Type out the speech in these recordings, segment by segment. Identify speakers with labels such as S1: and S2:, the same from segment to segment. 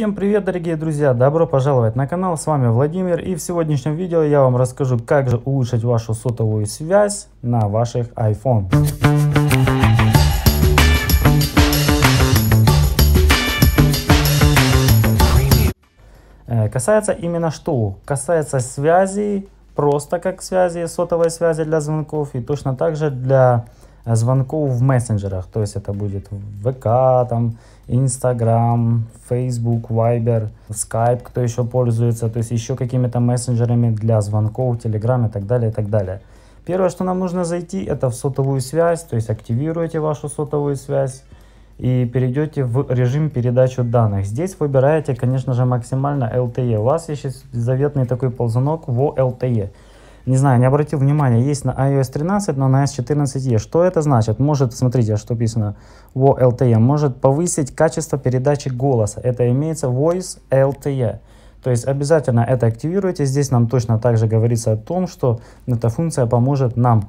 S1: Всем привет дорогие друзья, добро пожаловать на канал, с вами Владимир и в сегодняшнем видео я вам расскажу как же улучшить вашу сотовую связь на ваших iPhone. Э, касается именно что? Касается связи, просто как связи, сотовой связи для звонков и точно так же для звонков в мессенджерах, то есть это будет ВК, там, Инстаграм, Фейсбук, Вайбер, Скайп, кто еще пользуется, то есть еще какими-то мессенджерами для звонков, Телеграм и так далее, и так далее. Первое, что нам нужно зайти, это в сотовую связь, то есть активируете вашу сотовую связь и перейдете в режим передачи данных. Здесь выбираете, конечно же, максимально LTE. У вас есть заветный такой ползунок в LTE не знаю, не обратил внимания, есть на iOS 13, но на s 14 есть. E. Что это значит? Может, смотрите, что написано, LTE, может повысить качество передачи голоса. Это имеется Voice LTE. То есть обязательно это активируйте. Здесь нам точно также говорится о том, что эта функция поможет нам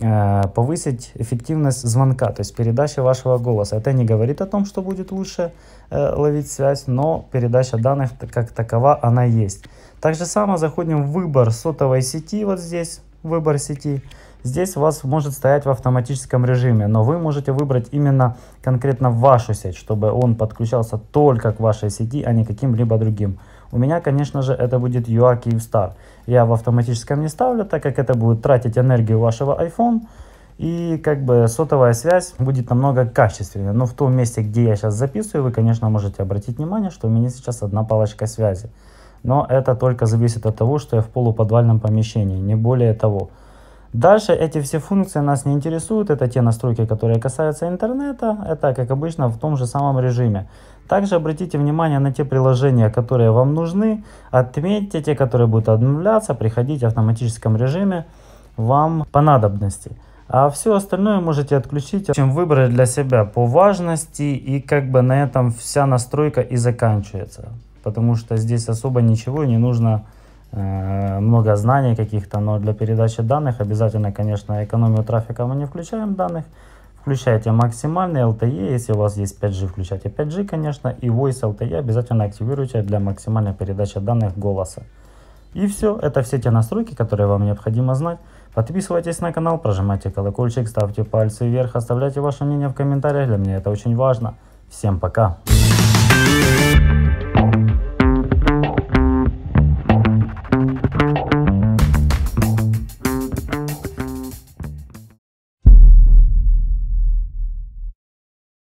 S1: э, повысить эффективность звонка, то есть передачи вашего голоса. Это не говорит о том, что будет лучше э, ловить связь, но передача данных как такова она есть. Так же самое заходим в выбор сотовой сети, вот здесь выбор сети. Здесь у вас может стоять в автоматическом режиме, но вы можете выбрать именно конкретно вашу сеть, чтобы он подключался только к вашей сети, а не каким-либо другим. У меня, конечно же, это будет UA Kyivstar. Я в автоматическом не ставлю, так как это будет тратить энергию вашего iPhone. И как бы сотовая связь будет намного качественнее. Но в том месте, где я сейчас записываю, вы, конечно, можете обратить внимание, что у меня сейчас одна палочка связи но это только зависит от того, что я в полуподвальном помещении, не более того. Дальше эти все функции нас не интересуют, это те настройки, которые касаются интернета, это как обычно в том же самом режиме. Также обратите внимание на те приложения, которые вам нужны, отметьте те, которые будут обновляться, приходить в автоматическом режиме вам по надобности. А все остальное можете отключить, чем выбрать для себя по важности и как бы на этом вся настройка и заканчивается потому что здесь особо ничего не нужно, э, много знаний каких-то, но для передачи данных обязательно, конечно, экономию трафика мы не включаем данных, включайте максимальный LTE, если у вас есть 5G, включайте 5G, конечно, и Voice LTE обязательно активируйте для максимальной передачи данных голоса. И все, это все те настройки, которые вам необходимо знать. Подписывайтесь на канал, прожимайте колокольчик, ставьте пальцы вверх, оставляйте ваше мнение в комментариях, для меня это очень важно. Всем пока!